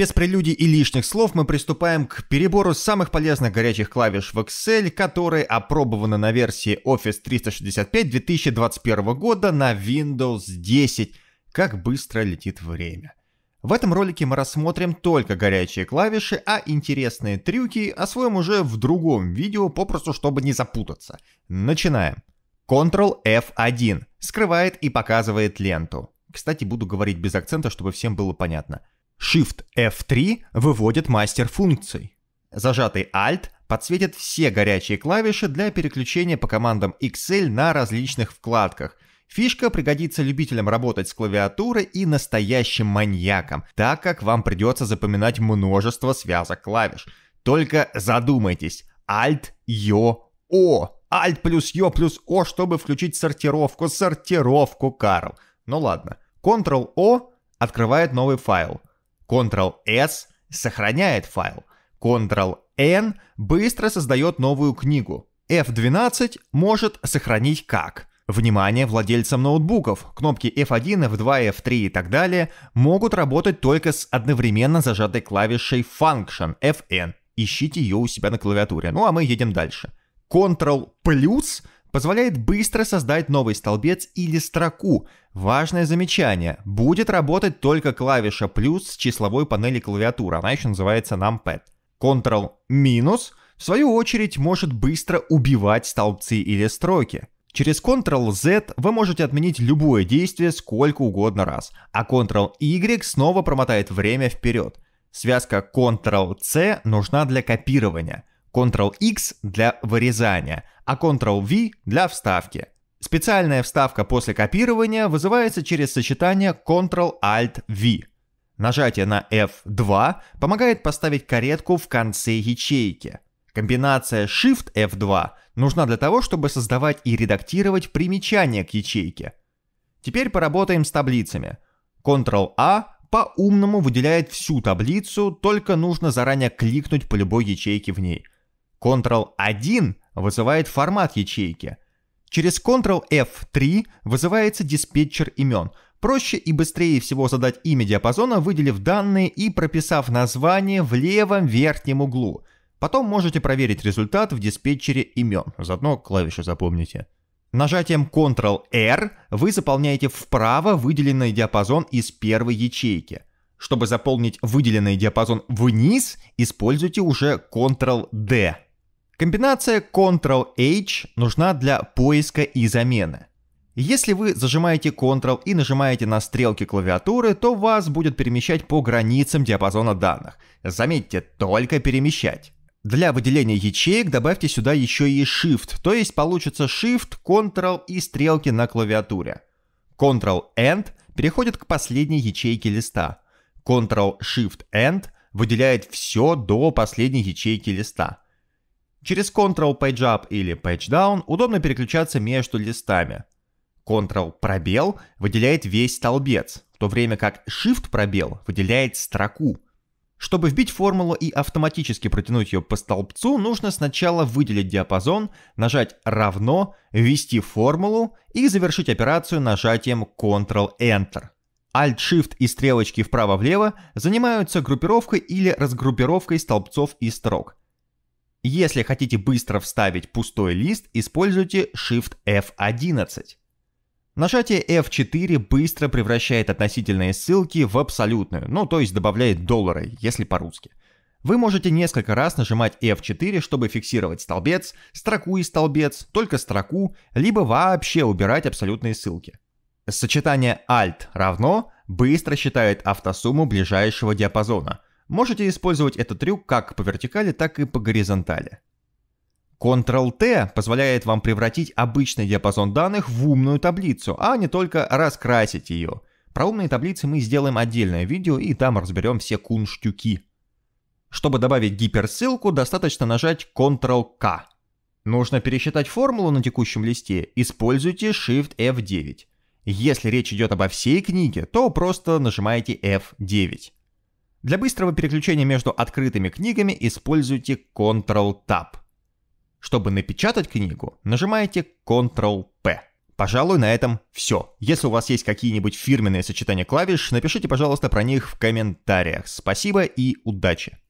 без прелюдий и лишних слов мы приступаем к перебору самых полезных горячих клавиш в Excel, которые опробованы на версии Office 365 2021 года на Windows 10. Как быстро летит время. В этом ролике мы рассмотрим только горячие клавиши, а интересные трюки освоим уже в другом видео, попросту чтобы не запутаться. Начинаем. Ctrl F1 скрывает и показывает ленту. Кстати, буду говорить без акцента, чтобы всем было понятно. Shift F3 выводит мастер функций. Зажатый Alt подсветит все горячие клавиши для переключения по командам Excel на различных вкладках. Фишка пригодится любителям работать с клавиатурой и настоящим маньякам, так как вам придется запоминать множество связок клавиш. Только задумайтесь, Alt, Ё, О, Alt плюс Ё плюс О, чтобы включить сортировку, сортировку, Карл. Ну ладно. Ctrl-O открывает новый файл. Ctrl-S сохраняет файл, Ctrl-N быстро создает новую книгу. F12 может сохранить как. Внимание владельцам ноутбуков, кнопки F1, F2, F3 и так далее могут работать только с одновременно зажатой клавишей Function FN. Ищите ее у себя на клавиатуре. Ну а мы едем дальше. Ctrl плюс позволяет быстро создать новый столбец или строку. Важное замечание. Будет работать только клавиша плюс с числовой панели клавиатуры. Она еще называется numpad. Ctrl минус в свою очередь может быстро убивать столбцы или строки. Через Ctrl-Z вы можете отменить любое действие сколько угодно раз, а Ctrl-Y снова промотает время вперед. Связка Ctrl-C нужна для копирования – Ctrl-X для вырезания, а Ctrl-V для вставки. Специальная вставка после копирования вызывается через сочетание Ctrl-Alt-V. Нажатие на F2 помогает поставить каретку в конце ячейки. Комбинация Shift F2 нужна для того, чтобы создавать и редактировать примечания к ячейке. Теперь поработаем с таблицами. Ctrl-A по-умному выделяет всю таблицу, только нужно заранее кликнуть по любой ячейке в ней – Ctrl-1 вызывает формат ячейки. Через Ctrl-F3 вызывается диспетчер имен. Проще и быстрее всего задать имя диапазона, выделив данные и прописав название в левом верхнем углу. Потом можете проверить результат в диспетчере имен, заодно клавишу запомните. Нажатием Ctrl-R вы заполняете вправо выделенный диапазон из первой ячейки. Чтобы заполнить выделенный диапазон вниз, используйте уже Ctrl-D. Комбинация Ctrl-H нужна для поиска и замены. Если вы зажимаете Ctrl и нажимаете на стрелки клавиатуры, то вас будет перемещать по границам диапазона данных. Заметьте, только перемещать. Для выделения ячеек добавьте сюда еще и Shift, то есть получится Shift, Ctrl и стрелки на клавиатуре. Ctrl-End переходит к последней ячейке листа. Ctrl-Shift-End выделяет все до последней ячейки листа. Через Ctrl Page Up или Page Down удобно переключаться между листами. Ctrl пробел выделяет весь столбец, в то время как Shift пробел выделяет строку. Чтобы вбить формулу и автоматически протянуть ее по столбцу, нужно сначала выделить диапазон, нажать «равно», ввести формулу и завершить операцию нажатием Ctrl-Enter. Alt-Shift и стрелочки вправо-влево занимаются группировкой или разгруппировкой столбцов и строк. Если хотите быстро вставить пустой лист, используйте Shift F11. Нажатие F4 быстро превращает относительные ссылки в абсолютную, ну то есть добавляет доллары, если по-русски. Вы можете несколько раз нажимать F4, чтобы фиксировать столбец, строку и столбец, только строку, либо вообще убирать абсолютные ссылки. Сочетание Alt равно быстро считает автосумму ближайшего диапазона – Можете использовать этот трюк как по вертикали, так и по горизонтали. Ctrl-T позволяет вам превратить обычный диапазон данных в умную таблицу, а не только раскрасить ее. Про умные таблицы мы сделаем отдельное видео и там разберем все кунштюки. Чтобы добавить гиперссылку, достаточно нажать Ctrl-K. Нужно пересчитать формулу на текущем листе, используйте Shift F9. Если речь идет обо всей книге, то просто нажимаете F9. Для быстрого переключения между открытыми книгами используйте Ctrl-Tab. Чтобы напечатать книгу, нажимаете Ctrl-P. Пожалуй, на этом все. Если у вас есть какие-нибудь фирменные сочетания клавиш, напишите, пожалуйста, про них в комментариях. Спасибо и удачи!